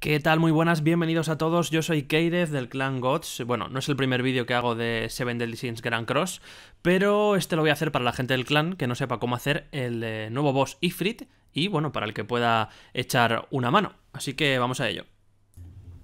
¿Qué tal? Muy buenas, bienvenidos a todos. Yo soy Keireth del clan Gods. Bueno, no es el primer vídeo que hago de Seven Deadly Sins Grand Cross, pero este lo voy a hacer para la gente del clan que no sepa cómo hacer el eh, nuevo boss Ifrit y bueno, para el que pueda echar una mano. Así que vamos a ello.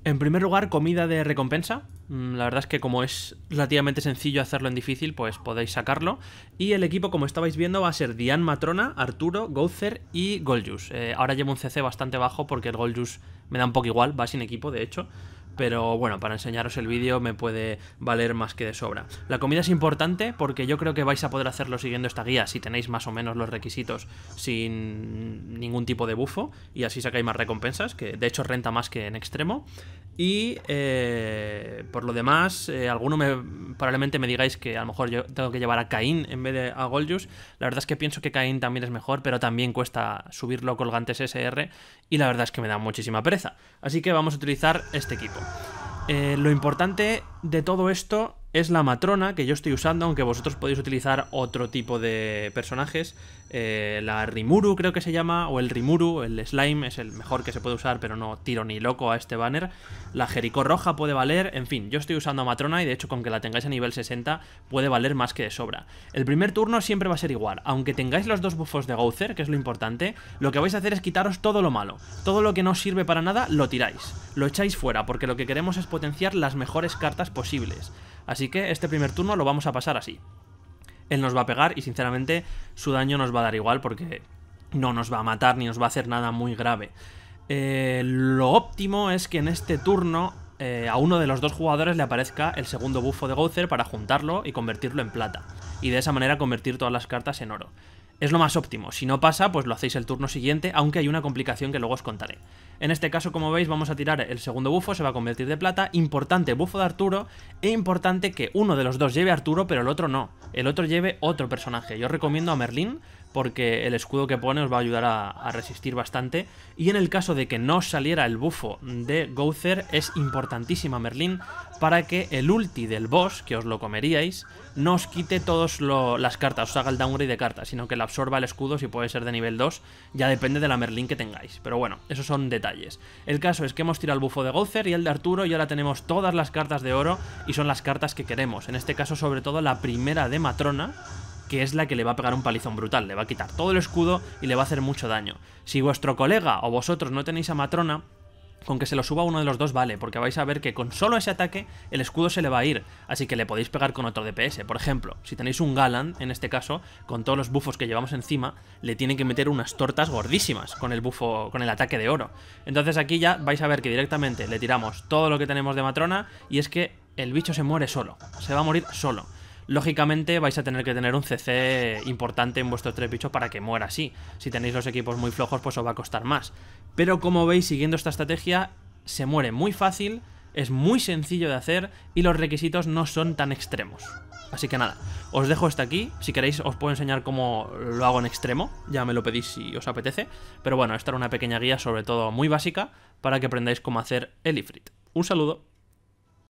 En primer lugar, comida de recompensa. Mm, la verdad es que como es relativamente sencillo hacerlo en difícil, pues podéis sacarlo. Y el equipo, como estabais viendo, va a ser Dian Matrona, Arturo, Gouther y Goljus. Eh, ahora llevo un CC bastante bajo porque el Goljus me da un poco igual, va sin equipo, de hecho pero bueno, para enseñaros el vídeo me puede valer más que de sobra. La comida es importante porque yo creo que vais a poder hacerlo siguiendo esta guía si tenéis más o menos los requisitos sin ningún tipo de bufo y así sacáis más recompensas, que de hecho renta más que en extremo. Y eh, por lo demás, eh, alguno me, probablemente me digáis que a lo mejor yo tengo que llevar a Caín en vez de a Goljus La verdad es que pienso que Caín también es mejor, pero también cuesta subirlo colgantes SR y la verdad es que me da muchísima pereza. Así que vamos a utilizar este equipo. Eh, lo importante de todo esto es la matrona que yo estoy usando, aunque vosotros podéis utilizar otro tipo de personajes. Eh, la Rimuru creo que se llama, o el Rimuru, el Slime es el mejor que se puede usar, pero no tiro ni loco a este banner. La Jericó Roja puede valer, en fin, yo estoy usando Matrona y de hecho con que la tengáis a nivel 60 puede valer más que de sobra. El primer turno siempre va a ser igual, aunque tengáis los dos buffos de Gouzer, que es lo importante, lo que vais a hacer es quitaros todo lo malo. Todo lo que no sirve para nada lo tiráis, lo echáis fuera, porque lo que queremos es potenciar las mejores cartas posibles. Así que este primer turno lo vamos a pasar así. Él nos va a pegar y sinceramente su daño nos va a dar igual porque no nos va a matar ni nos va a hacer nada muy grave. Eh, lo óptimo es que en este turno eh, a uno de los dos jugadores le aparezca el segundo bufo de Gouther para juntarlo y convertirlo en plata. Y de esa manera convertir todas las cartas en oro. Es lo más óptimo, si no pasa, pues lo hacéis el turno siguiente, aunque hay una complicación que luego os contaré. En este caso, como veis, vamos a tirar el segundo bufo, se va a convertir de plata, importante bufo de Arturo, e importante que uno de los dos lleve a Arturo, pero el otro no, el otro lleve otro personaje. Yo recomiendo a Merlín, porque el escudo que pone os va a ayudar a, resistir bastante. Y en el caso de que no saliera el bufo de Gother, es importantísima Merlin para que el ulti del boss, que os lo comeríais, no os quite todas las cartas, os haga el downgrade de cartas, sino que la absorba el escudo si puede ser de nivel 2, ya depende de la Merlin que tengáis. Pero bueno, esos son detalles. El caso es que hemos tirado el bufo de Gother y el de Arturo y ahora tenemos todas las cartas de oro y son las cartas que queremos. En este caso sobre todo la primera de Matrona, que es la que le va a pegar un palizón brutal, le va a quitar todo el escudo y le va a hacer mucho daño. Si vuestro colega o vosotros no tenéis a Matrona, con que se lo suba uno de los dos vale, porque vais a ver que con solo ese ataque el escudo se le va a ir, así que le podéis pegar con otro DPS. Por ejemplo, si tenéis un Galan, en este caso, con todos los bufos que llevamos encima, le tienen que meter unas tortas gordísimas con el bufo, con el ataque de oro. Entonces aquí ya vais a ver que directamente le tiramos todo lo que tenemos de matrona y es que el bicho se muere solo, se va a morir solo lógicamente vais a tener que tener un CC importante en vuestro tres para que muera así. Si tenéis los equipos muy flojos, pues os va a costar más. Pero como veis, siguiendo esta estrategia, se muere muy fácil, es muy sencillo de hacer y los requisitos no son tan extremos. Así que nada, os dejo hasta aquí. Si queréis, os puedo enseñar cómo lo hago en extremo. Ya me lo pedís si os apetece. Pero bueno, esta era una pequeña guía, sobre todo muy básica, para que aprendáis cómo hacer el Ifrit. Un saludo.